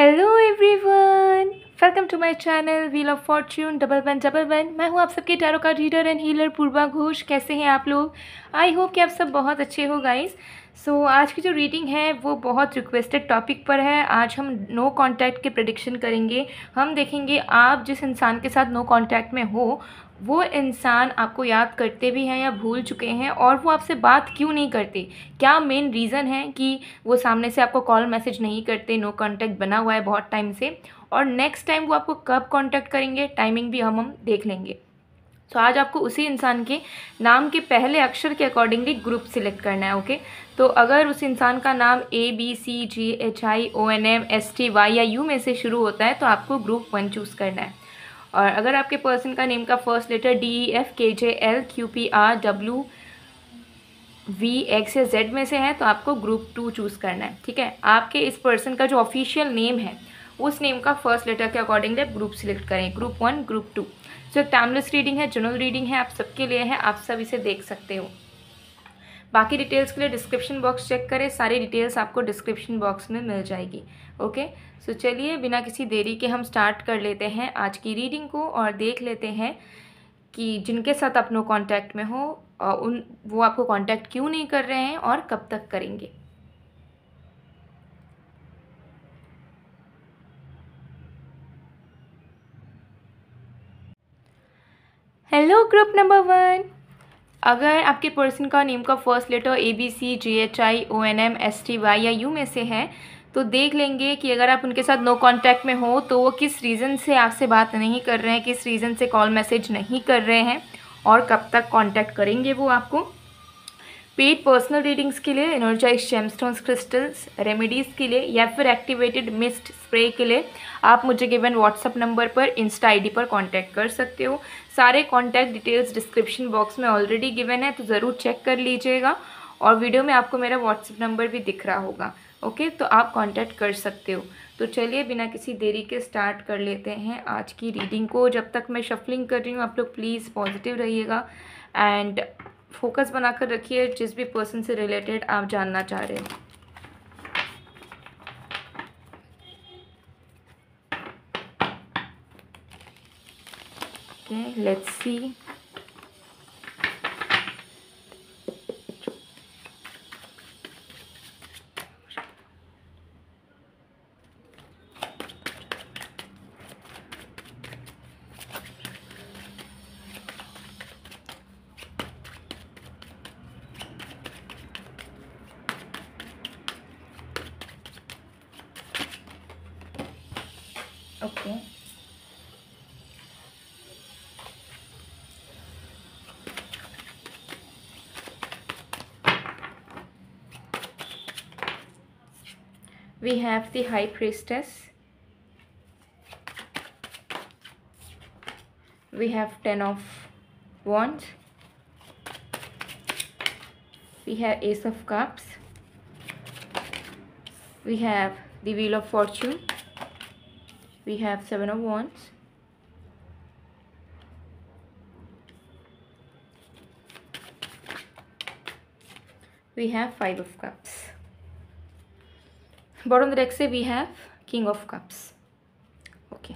Hello everyone welcome to my channel wheel of fortune double one double one मैं हूँ आप सबके tarot का reader and healer Purva Ghosh कैसे हैं आप लोग आई होप कि आप सब बहुत अच्छे हो गाइस सो so, आज की जो रीडिंग है वो बहुत रिक्वेस्टेड टॉपिक पर है आज हम नो no कॉन्टैक्ट के प्रडिक्शन करेंगे हम देखेंगे आप जिस इंसान के साथ नो no कॉन्टैक्ट में हो वो इंसान आपको याद करते भी हैं या भूल चुके हैं और वो आपसे बात क्यों नहीं करते क्या मेन रीज़न है कि वो सामने से आपको कॉल मैसेज नहीं करते नो कांटेक्ट बना हुआ है बहुत टाइम से और नेक्स्ट टाइम वो आपको कब कांटेक्ट करेंगे टाइमिंग भी हम हम देख लेंगे सो तो so, आज आपको उसी इंसान के नाम के पहले अक्षर के अकॉर्डिंगली ग्रुप सिलेक्ट करना है ओके okay? तो अगर उस इंसान का नाम A B C G H I O N M S T Y या यू में से शुरू होता है तो आपको ग्रुप वन चूज़ करना है और अगर आपके पर्सन का नेम का first letter D E F K J L Q P R W V X या जेड में से है तो आपको ग्रुप टू चूज़ करना है ठीक है आपके इस पर्सन का जो ऑफिशियल नेम है उस नेम का फर्स्ट लेटर के अकॉर्डिंगली आप ग्रुप सिलेक्ट करें group one group two so एक टाइमलेस रीडिंग है जनरल रीडिंग है आप सबके लिए है आप सब इसे देख सकते हो बाकी डिटेल्स के लिए डिस्क्रिप्शन बॉक्स चेक करें सारी डिटेल्स आपको डिस्क्रिप्शन बॉक्स में मिल जाएगी ओके सो चलिए बिना किसी देरी के हम स्टार्ट कर लेते हैं आज की रीडिंग को और देख लेते हैं कि जिनके साथ आप नो कॉन्टैक्ट में हो उन वो आपको कांटेक्ट क्यों नहीं कर रहे हैं और कब तक करेंगे हेलो ग्रुप नंबर वन अगर आपके पर्सन का नेम का first letter A B C G H I O N M S T Y या यू में से है तो देख लेंगे कि अगर आप उनके साथ नो कांटेक्ट में हो तो वो किस रीज़न से आपसे बात नहीं कर रहे हैं किस रीज़न से कॉल मैसेज नहीं कर रहे हैं और कब तक कांटेक्ट करेंगे वो आपको पेड पर्सनल रीडिंग्स के लिए एनर्जाइज जेमस्टोन्स क्रिस्टल्स रेमेडीज़ के लिए या फिर एक्टिवेटेड मिस्ट स्प्रे के लिए आप मुझे गिवन व्हाट्सअप नंबर पर इंस्टा आईडी पर कांटेक्ट कर सकते हो सारे कांटेक्ट डिटेल्स डिस्क्रिप्शन बॉक्स में ऑलरेडी गिवन है तो ज़रूर चेक कर लीजिएगा और वीडियो में आपको मेरा व्हाट्सअप नंबर भी दिख रहा होगा ओके तो आप कांटेक्ट कर सकते हो तो चलिए बिना किसी देरी के स्टार्ट कर लेते हैं आज की रीडिंग को जब तक मैं शफलिंग कर रही हूँ आप लोग प्लीज़ पॉजिटिव रहिएगा एंड फोकस बनाकर रखिए जिस भी पर्सन से रिलेटेड आप जानना चाह रहे हैं Okay, see we have the high priestess we have 10 of wands we have ace of cups we have the wheel of fortune we have seven of wands we have five of cups bottom deck से we have king of cups okay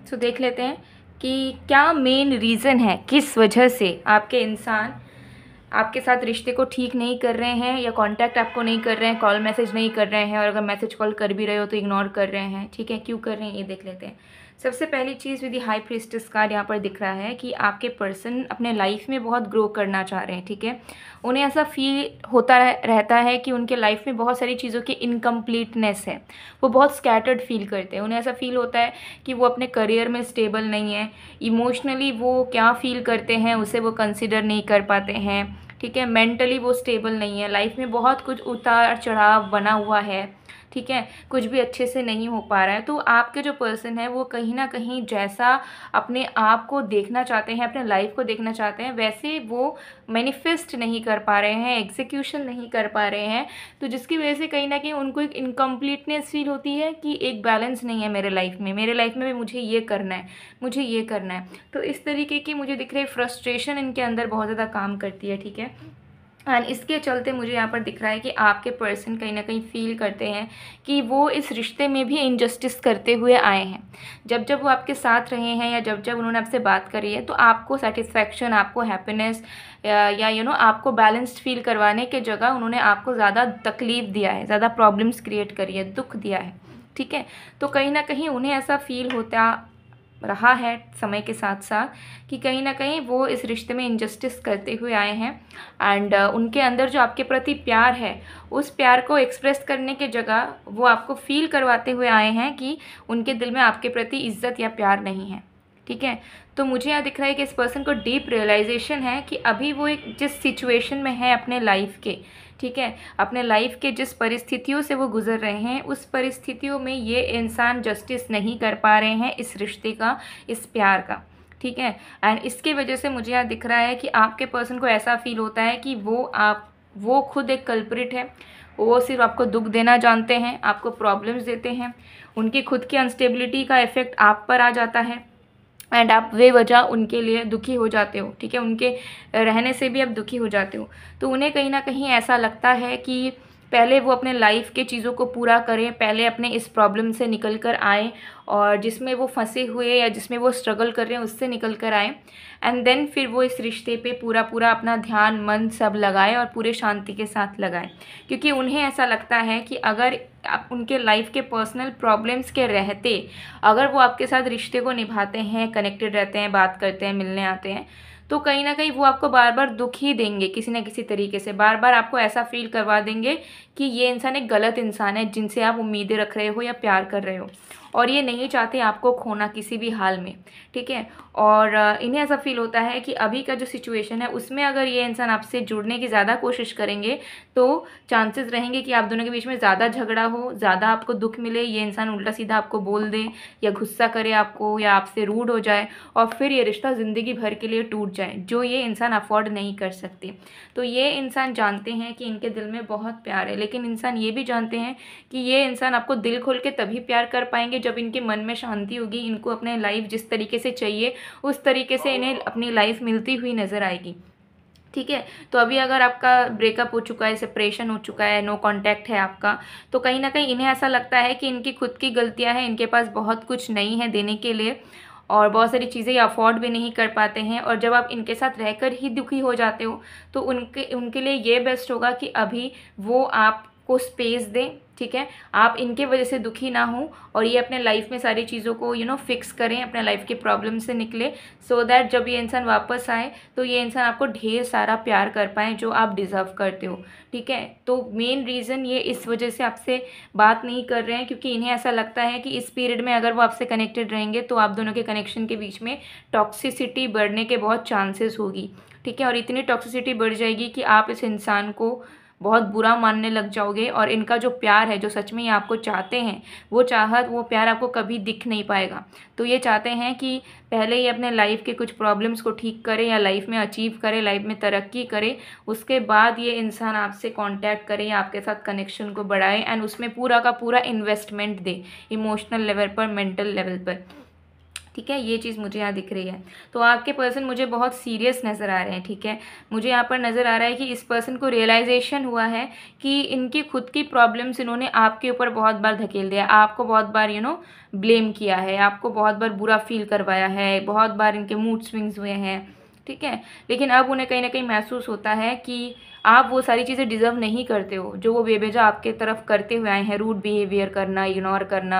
cups देख लेते हैं कि क्या main reason है किस वजह से आपके इंसान आपके साथ रिश्ते को ठीक नहीं कर रहे हैं या कांटेक्ट आपको नहीं कर रहे हैं कॉल मैसेज नहीं कर रहे हैं और अगर मैसेज कॉल कर भी रहे हो तो इग्नोर कर रहे हैं ठीक है क्यों कर रहे हैं ये देख लेते हैं सबसे पहली चीज़ विद हाई प्रिस्टिस कार्ड यहाँ पर दिख रहा है कि आपके पर्सन अपने लाइफ में बहुत ग्रो करना चाह रहे हैं ठीक है उन्हें ऐसा फील होता रहता है कि उनके लाइफ में बहुत सारी चीज़ों की इनकम्प्लीटनेस है वो बहुत स्कैटर्ड फील करते हैं उन्हें ऐसा फील होता है कि वो अपने करियर में स्टेबल नहीं है इमोशनली वो क्या फील करते हैं उसे वो कंसिडर नहीं कर पाते हैं ठीक है मेंटली वो स्टेबल नहीं है लाइफ में बहुत कुछ उतार चढ़ाव बना हुआ है ठीक है कुछ भी अच्छे से नहीं हो पा रहा है तो आपके जो पर्सन है वो कहीं ना कहीं जैसा अपने आप को देखना चाहते हैं अपने लाइफ को देखना चाहते हैं वैसे वो मैनिफेस्ट नहीं कर पा रहे हैं एग्जीक्यूशन नहीं कर पा रहे हैं तो जिसकी वजह से कहीं ना कहीं उनको एक इनकम्प्लीटनेस फील होती है कि एक बैलेंस नहीं है मेरे लाइफ में मेरे लाइफ में भी मुझे ये करना है मुझे ये करना है तो इस तरीके की मुझे दिख रही फ्रस्ट्रेशन इनके अंदर बहुत ज़्यादा काम करती है ठीक है एंड इसके चलते मुझे यहाँ पर दिख रहा है कि आपके पर्सन कहीं ना कहीं फ़ील करते हैं कि वो इस रिश्ते में भी इनजस्टिस करते हुए आए हैं जब जब वो आपके साथ रहे हैं या जब जब उन्होंने आपसे बात करी है तो आपको सेटिस्फैक्शन आपको हैप्पीनेस या यू नो you know, आपको बैलेंस्ड फील करवाने के जगह उन्होंने आपको ज़्यादा तकलीफ़ दिया है ज़्यादा प्रॉब्लम्स क्रिएट करी है दुख दिया है ठीक है तो कहीं ना कहीं उन्हें ऐसा फील होता रहा है समय के साथ साथ कि कहीं ना कहीं वो इस रिश्ते में इनजस्टिस करते हुए आए हैं एंड uh, उनके अंदर जो आपके प्रति प्यार है उस प्यार को एक्सप्रेस करने के जगह वो आपको फील करवाते हुए आए हैं कि उनके दिल में आपके प्रति इज्जत या प्यार नहीं है ठीक है तो मुझे यहाँ दिख रहा है कि इस पर्सन को डीप रियलाइजेशन है कि अभी वो एक जिस सिचुएशन में है अपने लाइफ के ठीक है अपने लाइफ के जिस परिस्थितियों से वो गुजर रहे हैं उस परिस्थितियों में ये इंसान जस्टिस नहीं कर पा रहे हैं इस रिश्ते का इस प्यार का ठीक है एंड इसके वजह से मुझे यहाँ दिख रहा है कि आपके पर्सन को ऐसा फील होता है कि वो आप वो खुद एक कल्प्रिट है वो सिर्फ आपको दुख देना जानते हैं आपको प्रॉब्लम्स देते हैं उनकी खुद की अनस्टेबिलिटी का इफ़ेक्ट आप पर आ जाता है एंड आप वे वजह उनके लिए दुखी हो जाते हो ठीक है उनके रहने से भी आप दुखी हो जाते हो तो उन्हें कहीं ना कहीं ऐसा लगता है कि पहले वो अपने लाइफ के चीज़ों को पूरा करें पहले अपने इस प्रॉब्लम से निकल कर आएँ और जिसमें वो फंसे हुए या जिसमें वो स्ट्रगल कर रहे हैं उससे निकल कर आएँ एंड देन फिर वो इस रिश्ते पे पूरा पूरा अपना ध्यान मन सब लगाएं और पूरे शांति के साथ लगाएं क्योंकि उन्हें ऐसा लगता है कि अगर आप उनके लाइफ के पर्सनल प्रॉब्लम्स के रहते अगर वो आपके साथ रिश्ते को निभाते हैं कनेक्टेड रहते हैं बात करते हैं मिलने आते हैं तो कहीं ना कहीं वो आपको बार बार दुख ही देंगे किसी ना किसी तरीके से बार बार आपको ऐसा फील करवा देंगे कि ये इंसान एक गलत इंसान है जिनसे आप उम्मीदें रख रहे हो या प्यार कर रहे हो और ये नहीं चाहते आपको खोना किसी भी हाल में ठीक है और इन्हें ऐसा फील होता है कि अभी का जो सिचुएशन है उसमें अगर ये इंसान आपसे जुड़ने की ज़्यादा कोशिश करेंगे तो चांसेस रहेंगे कि आप दोनों के बीच में ज़्यादा झगड़ा हो ज़्यादा आपको दुख मिले ये इंसान उल्टा सीधा आपको बोल दे या गुस्सा करे आपको या आपसे रूड हो जाए और फिर ये रिश्ता ज़िंदगी भर के लिए टूट जाए जो ये इंसान अफोर्ड नहीं कर सकते तो ये इंसान जानते हैं कि इनके दिल में बहुत प्यार है लेकिन इंसान ये भी जानते हैं कि ये इंसान आपको दिल खोल के तभी प्यार कर पाएंगे जब इनके मन में शांति होगी इनको अपने लाइफ जिस तरीके से चाहिए उस तरीके से इन्हें अपनी लाइफ मिलती हुई नज़र आएगी ठीक है तो अभी अगर आपका ब्रेकअप हो चुका है सेपरेशन हो चुका है नो कांटेक्ट है आपका तो कहीं ना कहीं इन्हें ऐसा लगता है कि इनकी खुद की गलतियां हैं इनके पास बहुत कुछ नहीं है देने के लिए और बहुत सारी चीज़ें अफोर्ड भी नहीं कर पाते हैं और जब आप इनके साथ रहकर ही दुखी हो जाते हो तो उनके उनके लिए ये बेस्ट होगा कि अभी वो आप को स्पेस दें ठीक है आप इनके वजह से दुखी ना हो और ये अपने लाइफ में सारी चीज़ों को यू नो फिक्स करें अपने लाइफ के प्रॉब्लम से निकले सो so दैट जब ये इंसान वापस आए तो ये इंसान आपको ढेर सारा प्यार कर पाए जो आप डिज़र्व करते हो ठीक है तो मेन रीज़न ये इस वजह से आपसे बात नहीं कर रहे हैं क्योंकि इन्हें ऐसा लगता है कि इस पीरियड में अगर वो आपसे कनेक्टेड रहेंगे तो आप दोनों के कनेक्शन के बीच में टॉक्सिसिटी बढ़ने के बहुत चांसेस होगी ठीक है और इतनी टॉक्सिसिटी बढ़ जाएगी कि आप इस इंसान को बहुत बुरा मानने लग जाओगे और इनका जो प्यार है जो सच में ये आपको चाहते हैं वो चाहत वो प्यार आपको कभी दिख नहीं पाएगा तो ये चाहते हैं कि पहले ही अपने लाइफ के कुछ प्रॉब्लम्स को ठीक करें या लाइफ में अचीव करें लाइफ में तरक्की करें उसके बाद ये इंसान आपसे कांटेक्ट करें या आपके साथ कनेक्शन को बढ़ाएं एंड उसमें पूरा का पूरा इन्वेस्टमेंट दें इमोशनल लेवल पर मेंटल लेवल पर ठीक है ये चीज़ मुझे यहाँ दिख रही है तो आपके पर्सन मुझे बहुत सीरियस नज़र आ रहे हैं ठीक है मुझे यहाँ पर नज़र आ रहा है कि इस पर्सन को रियलाइजेशन हुआ है कि इनकी खुद की प्रॉब्लम्स इन्होंने आपके ऊपर बहुत बार धकेल दिया आपको बहुत बार यू नो ब्लेम किया है आपको बहुत बार बुरा फील करवाया है बहुत बार इनके मूड स्विंग्स हुए हैं ठीक है लेकिन अब उन्हें कहीं ना कहीं महसूस होता है कि आप वो सारी चीज़ें डिज़र्व नहीं करते हो जो वो बेबेजा आपके तरफ करते हुए आए हैं रूड बिहेवियर करना इग्नोर करना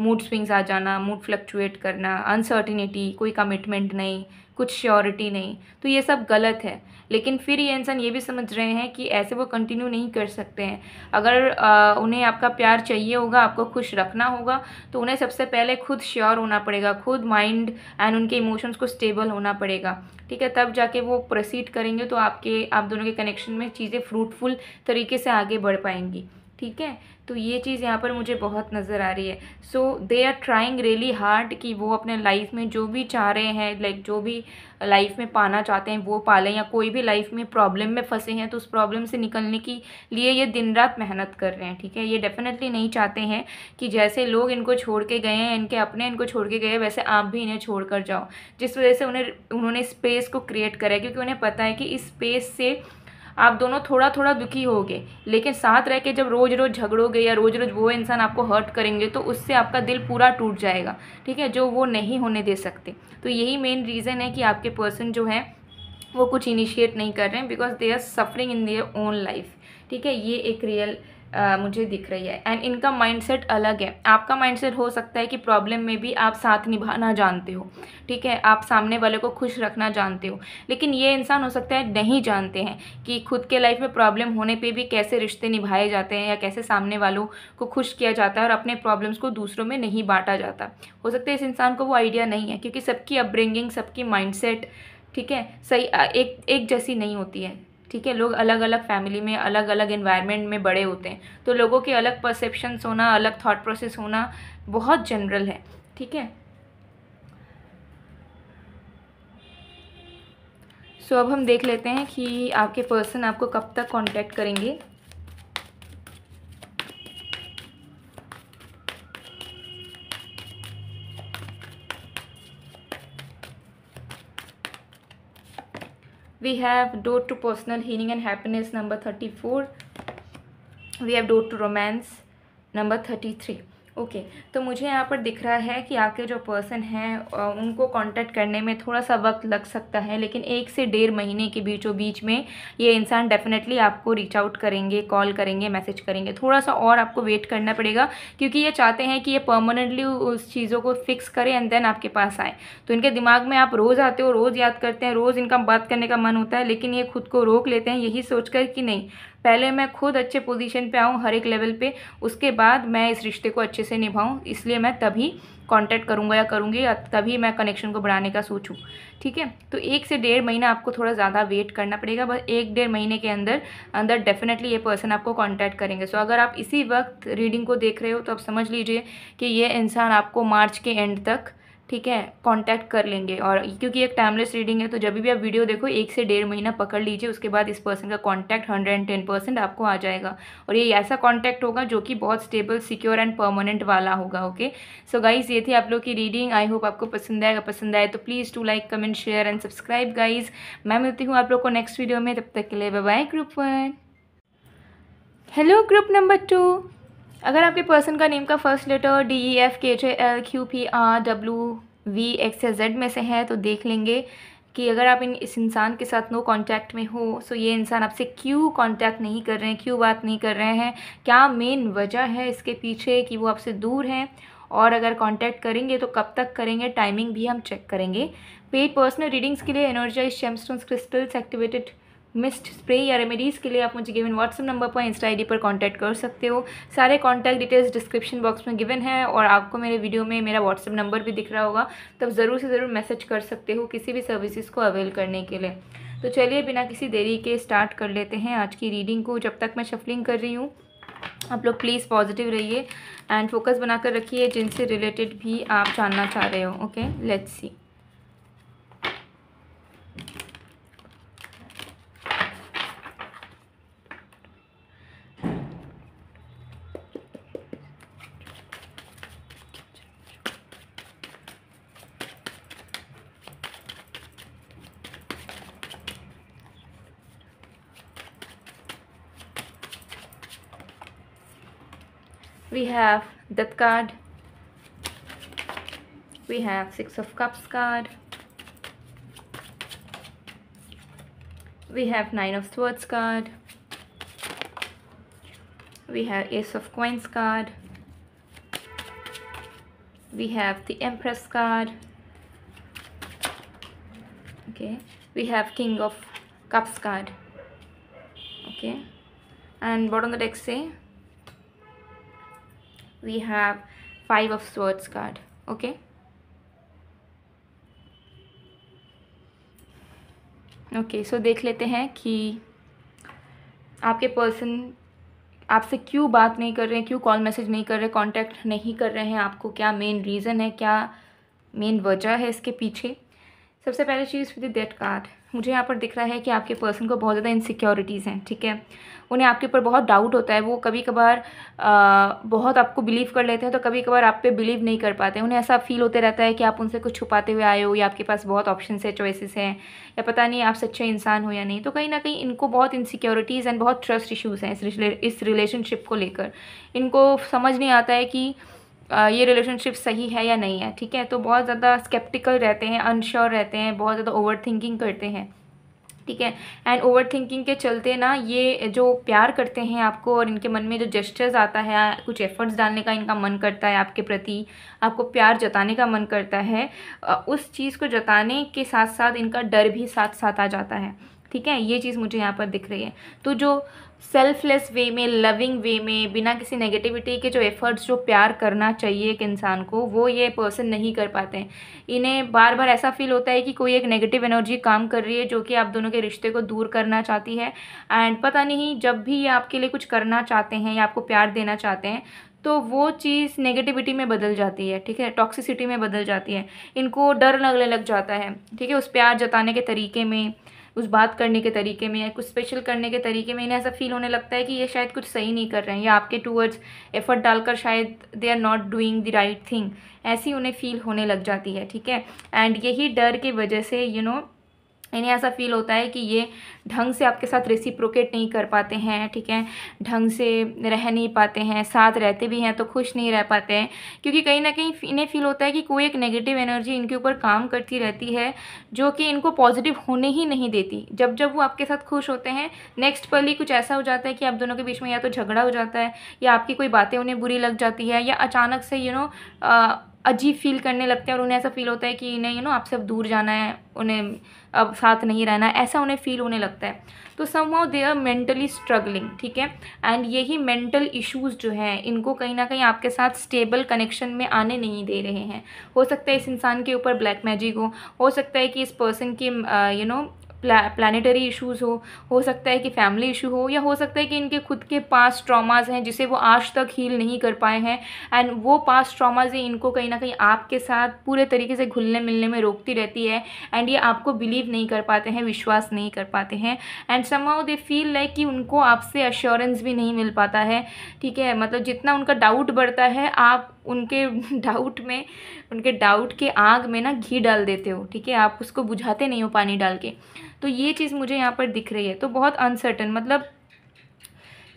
मूड स्विंग्स आ जाना मूड फ्लक्चुएट करना अनसर्टिनिटी कोई कमिटमेंट नहीं कुछ श्योरिटी नहीं तो ये सब गलत है लेकिन फिर ये इंसान ये भी समझ रहे हैं कि ऐसे वो कंटिन्यू नहीं कर सकते हैं अगर आ, उन्हें आपका प्यार चाहिए होगा आपको खुश रखना होगा तो उन्हें सबसे पहले खुद श्योर होना पड़ेगा खुद माइंड एंड उनके इमोशंस को स्टेबल होना पड़ेगा ठीक है तब जाके वो प्रोसीड करेंगे तो आपके आप दोनों के कनेक्शन में चीज़ें फ्रूटफुल तरीके से आगे बढ़ पाएंगी ठीक है तो ये चीज़ यहाँ पर मुझे बहुत नज़र आ रही है so they are trying really hard कि वो अपने लाइफ में जो भी चाह रहे हैं लाइक जो भी लाइफ में पाना चाहते हैं वो पालें या कोई भी लाइफ में प्रॉब्लम में फंसे हैं तो उस प्रॉब्लम से निकलने के लिए ये दिन रात मेहनत कर रहे हैं ठीक है ये डेफिनेटली नहीं चाहते हैं कि जैसे लोग इनको छोड़ के गए हैं इनके अपने इनको छोड़ के गए वैसे आप भी इन्हें छोड़ कर जाओ जिस वजह से उन्हें उन्होंने स्पेस को क्रिएट करा क्योंकि उन्हें पता है कि इस स्पेस से आप दोनों थोड़ा थोड़ा दुखी होगे लेकिन साथ रह के जब रोज़ रोज़ झगड़ोगे या रोज़ रोज़ वो इंसान आपको हर्ट करेंगे तो उससे आपका दिल पूरा टूट जाएगा ठीक है जो वो नहीं होने दे सकते तो यही मेन रीज़न है कि आपके पर्सन जो हैं वो कुछ इनिशिएट नहीं कर रहे हैं because they are suffering in their own life ठीक है ये एक रियल आ, मुझे दिख रही है एंड इनका माइंडसेट अलग है आपका माइंडसेट हो सकता है कि प्रॉब्लम में भी आप साथ निभाना जानते हो ठीक है आप सामने वाले को खुश रखना जानते हो लेकिन ये इंसान हो सकता है नहीं जानते हैं कि खुद के लाइफ में प्रॉब्लम होने पे भी कैसे रिश्ते निभाए जाते हैं या कैसे सामने वालों को खुश किया जाता है और अपने प्रॉब्लम्स को दूसरों में नहीं बांटा जाता हो सकता है इस इंसान को वो आइडिया नहीं है क्योंकि सबकी अपब्रिंगिंग सबकी माइंड ठीक है सही एक एक जैसी नहीं होती है ठीक है लोग अलग अलग फैमिली में अलग अलग इन्वायरमेंट में बड़े होते हैं तो लोगों के अलग परसेप्शंस होना अलग थाट प्रोसेस होना बहुत जनरल है ठीक है सो so, अब हम देख लेते हैं कि आपके पर्सन आपको कब तक कांटेक्ट करेंगे we have door to personal healing and happiness number 34 we have door to romance number 33 okay okay, तो मुझे यहाँ पर दिख रहा है कि आपके जो पर्सन हैं उनको कांटेक्ट करने में थोड़ा सा वक्त लग सकता है लेकिन एक से डेढ़ महीने के बीचों बीच में ये इंसान डेफिनेटली आपको रीच आउट करेंगे कॉल करेंगे मैसेज करेंगे थोड़ा सा और आपको वेट करना पड़ेगा क्योंकि ये चाहते हैं कि ये परमानेंटली उस चीज़ों को फिक्स करें एंड देन आपके पास आए तो इनके दिमाग में आप रोज़ आते हो रोज़ याद करते हैं रोज़ इनका बात करने का मन होता है लेकिन ये खुद को रोक लेते हैं यही सोच कर कि नहीं पहले मैं खुद अच्छे पोजीशन पे आऊँ हर एक लेवल पे उसके बाद मैं इस रिश्ते को अच्छे से निभाऊँ इसलिए मैं तभी कांटेक्ट करूँगा या करूँगी या तभी मैं कनेक्शन को बढ़ाने का सोचूँ ठीक है तो एक से डेढ़ महीना आपको थोड़ा ज़्यादा वेट करना पड़ेगा बस एक डेढ़ महीने के अंदर अंदर डेफिनेटली ये पर्सन आपको कॉन्टैक्ट करेंगे सो अगर आप इसी वक्त रीडिंग को देख रहे हो तो आप समझ लीजिए कि ये इंसान आपको मार्च के एंड तक ठीक है कांटेक्ट कर लेंगे और क्योंकि एक टाइमलेस रीडिंग है तो जब भी आप वीडियो देखो एक से डेढ़ महीना पकड़ लीजिए उसके बाद इस पर्सन का contact hundred and ten percent आपको आ जाएगा और ये ऐसा कांटेक्ट होगा जो कि बहुत स्टेबल सिक्योर एंड परमानेंट वाला होगा ओके सो गाइज़ ये थी आप लोग की रीडिंग आई होप आपको पसंद आएगा पसंद आए तो please to like comment share and subscribe guys मैं मिलती हूँ आप लोग को नेक्स्ट वीडियो में तब तक के लिए bye group one hello group number two अगर आपके पर्सन का नेम का first letter D E F K J L Q P R W V X या जेड में से है तो देख लेंगे कि अगर आप इन इस इंसान के साथ नो कांटेक्ट में हो सो तो ये इंसान आपसे क्यों कांटेक्ट नहीं कर रहे हैं क्यों बात नहीं कर रहे हैं क्या मेन वजह है इसके पीछे कि वो आपसे दूर हैं और अगर कांटेक्ट करेंगे तो कब तक करेंगे टाइमिंग भी हम चेक करेंगे पेड पर्सनल रीडिंग्स के लिए energize gemstones crystals activated mist spray या रेमेडीज़ के लिए आप मुझे गिवन व्हाट्सअप नंबर पर इंस्टा आई पर कांटेक्ट कर सकते हो सारे कांटेक्ट डिटेल्स डिस्क्रिप्शन बॉक्स में गिवन है और आपको मेरे वीडियो में मेरा व्हाट्सअप नंबर भी दिख रहा होगा तब ज़रूर से ज़रूर मैसेज कर सकते हो किसी भी सर्विसेज को अवेल करने के लिए तो चलिए बिना किसी देरी के स्टार्ट कर लेते हैं आज की रीडिंग को जब तक मैं शफलिंग कर रही हूँ आप लोग प्लीज़ पॉजिटिव रहिए एंड फोकस बनाकर रखिए जिनसे रिलेटेड भी आप जानना चाह रहे हो okay let's see we have death card we have six of cups card we have nine of swords card we have ace of coins card we have the empress card okay we have king of cups card okay and what on the deck say we have five of swords card okay okay okay, so so देख लेते हैं कि आपके person आपसे क्यों बात नहीं कर रहे हैं क्यों कॉल मैसेज नहीं कर रहे कांटेक्ट नहीं कर रहे हैं आपको क्या मेन रीज़न है क्या मेन वजह है इसके पीछे सबसे पहले चीज़ विद डेट कार्ड मुझे यहाँ पर दिख रहा है कि आपके पर्सन को बहुत ज़्यादा इनसिक्योरिटीज़ हैं ठीक है उन्हें आपके ऊपर बहुत डाउट होता है वो कभी कभार बहुत आपको बिलीव कर लेते हैं तो कभी कभार आप पे बिलीव नहीं कर पाते उन्हें ऐसा फील होते रहता है कि आप उनसे कुछ छुपाते हुए आए हो या आपके पास बहुत ऑप्शन है चॉइसेस हैं या पता नहीं आप सच्चे इंसान हो या नहीं तो कहीं ना कहीं इनको बहुत इनसिक्योरिटीज़ एंड बहुत ट्रस्ट इशूज़ हैं इस रिलेशनशिप को लेकर इनको समझ नहीं आता है कि ये रिलेशनशिप सही है या नहीं है ठीक है तो बहुत ज़्यादा स्केप्टिकल रहते हैं अनश्योर रहते हैं बहुत ज़्यादा ओवर थिंकिंग करते हैं ठीक है एंड ओवर थिंकिंग के चलते ना ये जो प्यार करते हैं आपको और इनके मन में जो जेस्टर्स आता है कुछ एफर्ट्स डालने का इनका मन करता है आपके प्रति आपको प्यार जताने का मन करता है उस चीज़ को जताने के साथ साथ इनका डर भी साथ साथ आ जाता है ठीक है ये चीज़ मुझे यहाँ पर दिख रही है तो जो सेल्फलेस वे में लविंग वे में बिना किसी नेगेटिविटी के जो एफ़र्ट्स जो प्यार करना चाहिए एक इंसान को वो ये पर्सन नहीं कर पाते हैं इन्हें बार बार ऐसा फील होता है कि कोई एक नेगेटिव एनर्जी काम कर रही है जो कि आप दोनों के रिश्ते को दूर करना चाहती है एंड पता नहीं जब भी ये आपके लिए कुछ करना चाहते हैं या आपको प्यार देना चाहते हैं तो वो चीज़ नेगेटिविटी में बदल जाती है ठीक है टॉक्सिसिटी में बदल जाती है इनको डर लगने लग जाता है ठीक है उस प्यार जताने के तरीके में कुछ बात करने के तरीके में या कुछ स्पेशल करने के तरीके में इन्हें ऐसा फील होने लगता है कि ये शायद कुछ सही नहीं कर रहे हैं या आपके टूवर्ड्स एफर्ट डालकर शायद they are not doing the right thing ऐसी उन्हें फील होने लग जाती है ठीक है एंड यही डर की वजह से यू you नो know, इन्हें ऐसा फील होता है कि ये ढंग से आपके साथ रेसिप्रोकेट नहीं कर पाते हैं ठीक है ढंग से रह नहीं पाते हैं साथ रहते भी हैं तो खुश नहीं रह पाते हैं क्योंकि कहीं ना कहीं इन्हें फील होता है कि कोई एक नेगेटिव एनर्जी इनके ऊपर काम करती रहती है जो कि इनको पॉजिटिव होने ही नहीं देती जब जब वो आपके साथ खुश होते हैं नेक्स्ट पल ही कुछ ऐसा हो जाता है कि आप दोनों के बीच में या तो झगड़ा हो जाता है या आपकी कोई बातें उन्हें बुरी लग जाती है या अचानक से यू you नो know, अजीब फील करने लगते हैं और उन्हें ऐसा फील होता है कि इन्हें यू नो आपसे अब दूर जाना है उन्हें अब साथ नहीं रहना है ऐसा उन्हें फील होने लगता है तो somehow they are mentally struggling ठीक है एंड यही मेंटल इश्यूज़ जो हैं इनको कहीं ना कहीं आपके साथ स्टेबल कनेक्शन में आने नहीं दे रहे हैं हो सकता है इस इंसान के ऊपर ब्लैक मैजिक हो हो सकता है कि इस पर्सन की यू नो प्ला, प्लानिटरी इश्यूज़ हो हो सकता है कि फैमिली इशू हो या हो सकता है कि इनके खुद के पास ट्रॉमाज हैं जिसे वो आज तक हील नहीं कर पाए हैं एंड वो पास ट्रॉमाज ही इनको कहीं ना कहीं आपके साथ पूरे तरीके से घुलने मिलने में रोकती रहती है एंड ये आपको बिलीव नहीं कर पाते हैं विश्वास नहीं कर पाते हैं and somehow they feel like कि उनको आपसे अश्योरेंस भी नहीं मिल पाता है ठीक है मतलब जितना उनका डाउट बढ़ता है आप उनके डाउट में उनके डाउट के आग में ना घी डाल देते हो ठीक है आप उसको बुझाते नहीं हो पानी डाल के तो ये चीज़ मुझे यहाँ पर दिख रही है तो बहुत अनसर्टन मतलब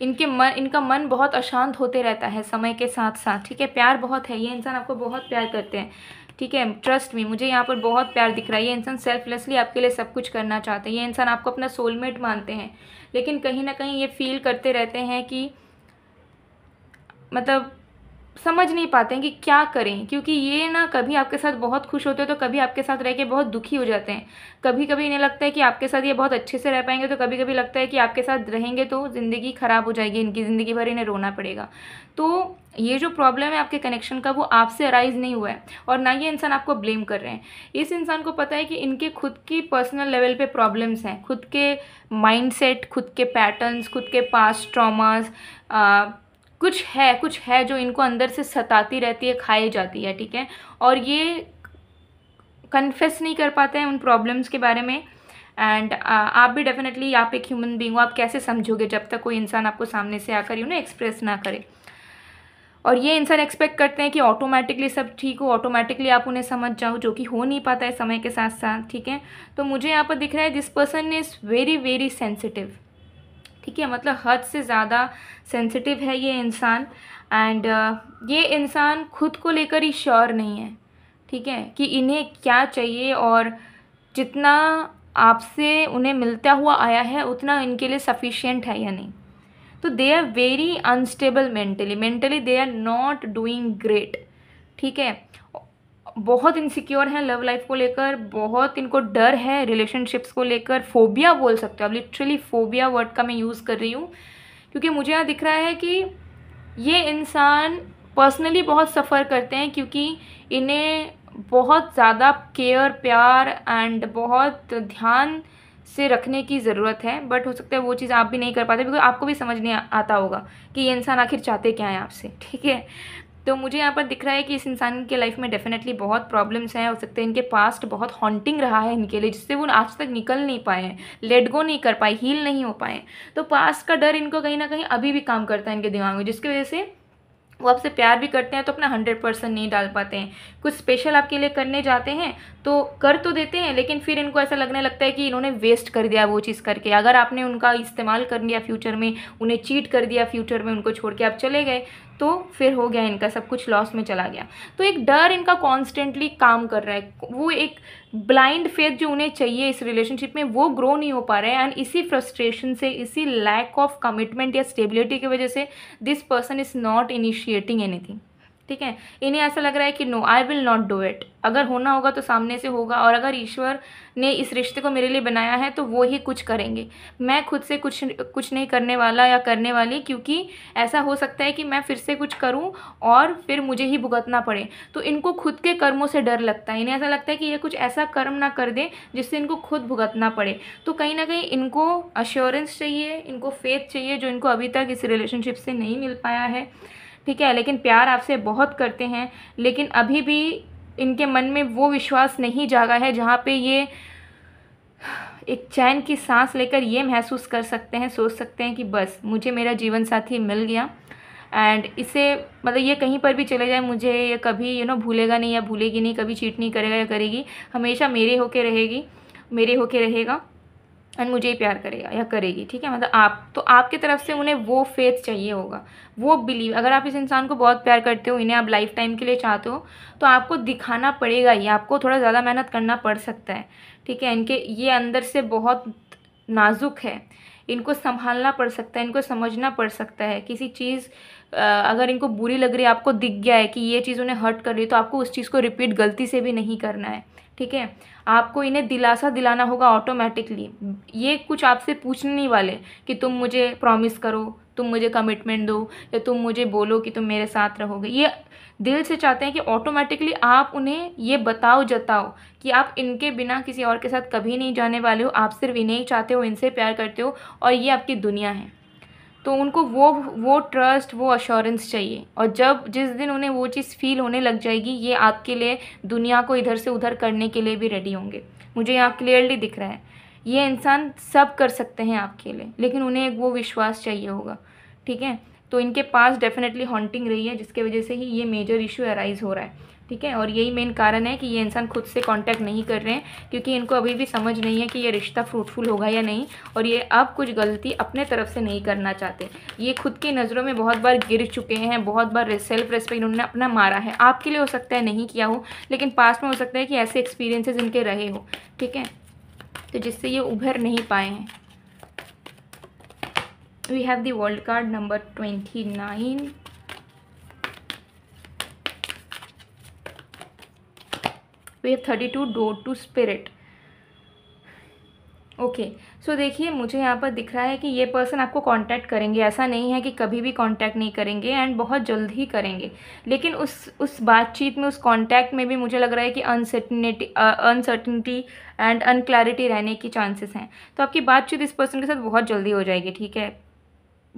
इनके मन इनका मन बहुत अशांत होते रहता है समय के साथ साथ ठीक है प्यार बहुत है ये इंसान आपको बहुत प्यार करते हैं ठीक है ट्रस्ट में मुझे यहाँ पर बहुत प्यार दिख रहा है ये इंसान सेल्फलेसली आपके लिए सब कुछ करना चाहते हैं ये इंसान आपको अपना सोलमेट मानते हैं लेकिन कहीं ना कहीं ये फील करते रहते हैं कि मतलब समझ नहीं पाते हैं कि क्या करें क्योंकि ये ना कभी आपके साथ बहुत खुश होते हैं तो कभी आपके साथ रह के बहुत दुखी हो जाते हैं कभी कभी इन्हें लगता है कि आपके साथ ये बहुत अच्छे से रह पाएंगे तो कभी कभी लगता है कि आपके साथ रहेंगे तो ज़िंदगी ख़राब हो जाएगी इनकी ज़िंदगी भर इन्हें रोना पड़ेगा तो ये जो प्रॉब्लम है आपके कनेक्शन का वो आपसे अराइज नहीं हुआ है और ना ये इंसान आपको ब्लेम कर रहे हैं इस इंसान को पता है कि इनके खुद की पर्सनल लेवल पे प्रॉब्लम्स हैं खुद के माइंडसेट खुद के पैटर्न्स खुद के पास ट्रॉमास कुछ है कुछ है जो इनको अंदर से सताती रहती है खाई जाती है ठीक है और ये कन्फेस नहीं कर पाते हैं उन प्रॉब्लम्स के बारे में एंड uh, आप भी डेफिनेटली आप एक ह्यूमन बींग हो आप कैसे समझोगे जब तक कोई इंसान आपको सामने से आकर यू ना एक्सप्रेस ना करे और ये इंसान एक्सपेक्ट करते हैं कि ऑटोमेटिकली सब ठीक हो ऑटोमेटिकली आप उन्हें समझ जाओ जो कि हो नहीं पाता है समय के साथ साथ ठीक है तो मुझे यहाँ पर दिख रहा है this person is very very sensitive ठीक है मतलब हद से ज़्यादा सेंसिटिव है ये इंसान एंड uh, ये इंसान खुद को लेकर ही श्योर नहीं है ठीक है कि इन्हें क्या चाहिए और जितना आपसे उन्हें मिलता हुआ आया है उतना इनके लिए सफिशियंट है या नहीं तो they are very unstable mentally mentally they are not doing great ठीक है बहुत इनसिक्योर हैं लव लाइफ को लेकर बहुत इनको डर है रिलेशनशिप्स को लेकर फोबिया बोल सकते हो अब लिटरली फोबिया वर्ड का मैं यूज़ कर रही हूँ क्योंकि मुझे यहाँ दिख रहा है कि ये इंसान पर्सनली बहुत सफ़र करते हैं क्योंकि इन्हें बहुत ज़्यादा केयर प्यार एंड बहुत ध्यान से रखने की ज़रूरत है बट हो सकता है वो चीज़ आप भी नहीं कर पाते बिकॉज आपको भी समझ नहीं आता होगा कि ये इंसान आखिर चाहते क्या है आपसे ठीक है तो मुझे यहाँ पर दिख रहा है कि इस इंसान के लाइफ में डेफिनेटली बहुत प्रॉब्लम्स हैं हो सकते हैं इनके पास्ट बहुत हॉन्टिंग रहा है इनके लिए जिससे वो आज तक निकल नहीं पाए हैं लेट गो नहीं कर पाए हील नहीं हो पाए तो पास्ट का डर इनको कहीं ना कहीं अभी भी काम करता है इनके दिमाग में जिसकी वजह से वो आपसे प्यार भी करते हैं तो अपना हंड्रेड परसेंट नहीं डाल पाते हैं कुछ स्पेशल आपके लिए करने जाते हैं तो कर तो देते हैं लेकिन फिर इनको ऐसा लगने लगता है कि इन्होंने वेस्ट कर दिया वो चीज़ करके अगर आपने उनका इस्तेमाल कर लिया फ्यूचर में उन्हें चीट कर दिया फ्यूचर में उनको छोड़ के आप चले गए तो फिर हो गया इनका सब कुछ लॉस में चला गया तो एक डर इनका कॉन्स्टेंटली काम कर रहा है वो एक ब्लाइंड फेथ जो उन्हें चाहिए इस रिलेशनशिप में वो ग्रो नहीं हो पा रहे हैं एंड इसी फ्रस्ट्रेशन से इसी लैक ऑफ कमिटमेंट या स्टेबिलिटी की वजह से this person is not initiating anything ठीक है इन्हें ऐसा लग रहा है कि no I will not do it अगर होना होगा तो सामने से होगा और अगर ईश्वर ने इस रिश्ते को मेरे लिए बनाया है तो वो ही कुछ करेंगे मैं खुद से कुछ कुछ नहीं करने वाला या करने वाली क्योंकि ऐसा हो सकता है कि मैं फिर से कुछ करूं और फिर मुझे ही भुगतना पड़े तो इनको खुद के कर्मों से डर लगता है इन्हें ऐसा लगता है कि ये कुछ ऐसा कर्म ना कर दें जिससे इनको खुद भुगतना पड़े तो कहीं ना कहीं इनको अश्योरेंस चाहिए इनको फेथ चाहिए जो इनको अभी तक इस रिलेशनशिप से नहीं मिल पाया है ठीक है लेकिन प्यार आपसे बहुत करते हैं लेकिन अभी भी इनके मन में वो विश्वास नहीं जागा है जहाँ पे ये एक चैन की सांस लेकर ये महसूस कर सकते हैं सोच सकते हैं कि बस मुझे मेरा जीवन साथी मिल गया एंड इसे मतलब ये कहीं पर भी चले जाए मुझे ये कभी यू नो भूलेगा नहीं या भूलेगी नहीं कभी चीट नहीं करेगा या करेगी हमेशा मेरे होके रहेगी मेरे होके रहेगा एंड मुझे ही प्यार करेगा या करेगी ठीक है मतलब आप तो आपकी तरफ से उन्हें वो फेथ चाहिए होगा वो बिलीव अगर आप इस इंसान को बहुत प्यार करते हो इन्हें आप लाइफ टाइम के लिए चाहते हो तो आपको दिखाना पड़ेगा ही आपको थोड़ा ज़्यादा मेहनत करना पड़ सकता है ठीक है इनके ये अंदर से बहुत नाजुक है इनको संभालना पड़ सकता है इनको समझना पड़ सकता है किसी चीज़ अगर इनको बुरी लग रही है आपको दिख गया है कि ये चीज़ उन्हें हर्ट कर रही है तो आपको उस चीज़ को रिपीट गलती से भी नहीं करना है ठीक है आपको इन्हें दिलासा दिलाना होगा ऑटोमेटिकली ये कुछ आपसे पूछने नहीं वाले कि तुम मुझे प्रॉमिस करो तुम मुझे कमिटमेंट दो या तुम मुझे बोलो कि तुम मेरे साथ रहोगे ये दिल से चाहते हैं कि ऑटोमेटिकली आप उन्हें ये बताओ जताओ कि आप इनके बिना किसी और के साथ कभी नहीं जाने वाले हो आप सिर्फ इन्हें ही चाहते हो इनसे प्यार करते हो और ये आपकी दुनिया है तो उनको वो वो ट्रस्ट वो अश्योरेंस चाहिए और जब जिस दिन उन्हें वो चीज़ फील होने लग जाएगी ये आपके लिए दुनिया को इधर से उधर करने के लिए भी रेडी होंगे मुझे यहाँ क्लियरली दिख रहा है ये इंसान सब कर सकते हैं आपके लिए लेकिन उन्हें एक वो विश्वास चाहिए होगा ठीक है तो इनके पास डेफिनेटली हॉन्टिंग रही है जिसके वजह से ही ये मेजर इशू अराइज़ हो रहा है ठीक है और यही मेन कारण है कि ये इंसान खुद से कांटेक्ट नहीं कर रहे हैं क्योंकि इनको अभी भी समझ नहीं है कि ये रिश्ता फ्रूटफुल होगा या नहीं और ये अब कुछ गलती अपने तरफ से नहीं करना चाहते ये खुद की नज़रों में बहुत बार गिर चुके हैं बहुत बार सेल्फ रेस्पेक्ट उन्होंने अपना मारा है आपके लिए हो सकता है नहीं किया हो लेकिन पास्ट में हो सकता है कि ऐसे एक्सपीरियंसेस इनके रहे हो ठीक है तो जिससे ये उभर नहीं पाए हैं we have the world card number twenty nine wave thirty two door to spirit okay so देखिए मुझे यहाँ पर दिख रहा है कि ये पर्सन आपको कांटेक्ट करेंगे ऐसा नहीं है कि कभी भी कांटेक्ट नहीं करेंगे एंड बहुत जल्द ही करेंगे लेकिन उस उस बातचीत में उस कांटेक्ट में भी मुझे लग रहा है कि अनसर्टनिटी अनसर्टनिटी एंड अनक्लैरिटी रहने की चांसेस हैं तो आपकी बातचीत इस पर्सन के साथ बहुत जल्दी हो जाएगी ठीक है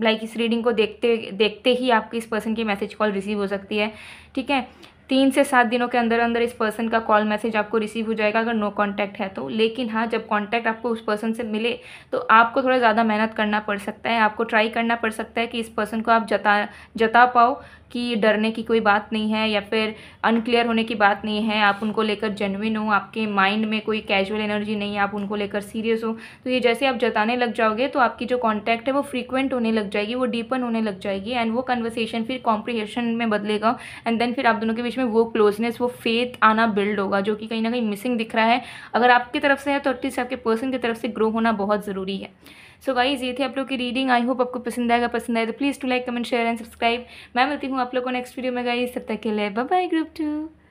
लाइक like इस रीडिंग को देखते देखते ही आपकी इस पर्सन की मैसेज कॉल रिसीव हो सकती है ठीक है तीन से सात दिनों के अंदर अंदर इस पर्सन का कॉल मैसेज आपको रिसीव हो जाएगा अगर नो कांटेक्ट है तो लेकिन हाँ जब कांटेक्ट आपको उस पर्सन से मिले तो आपको थोड़ा ज़्यादा मेहनत करना पड़ सकता है आपको ट्राई करना पड़ सकता है कि इस पर्सन को आप जता जता पाओ कि डरने की कोई बात नहीं है या फिर अनक्लियर होने की बात नहीं है आप उनको लेकर जेनविन हो आपके माइंड में कोई कैजुअल एनर्जी नहीं है आप उनको लेकर सीरियस हो तो ये जैसे आप जताने लग जाओगे तो आपकी जो कॉन्टैक्ट है वो फ्रीक्वेंट होने लग जाएगी वो डीपन होने लग जाएगी एंड वो कन्वर्सेशन फिर कॉम्प्रिहेशन में बदलेगा एंड देन फिर आप दोनों के बीच में वो क्लोजनेस वो फेथ आना बिल्ड होगा जो कि कहीं ना कहीं मिसिंग दिख रहा है अगर आपकी तरफ से है तो एटलीस्ट आपके पर्सन की तरफ से ग्रो होना बहुत ज़रूरी है सो गाइज ये थे आप लोग की रीडिंग आई होप आपको पसंद आएगा पसंद आए तो please to like comment share and subscribe मैं मिलती हूँ आप लोगों को नेक्स्ट वीडियो में गाइज तब तक के लिए बाय ग्रुप टू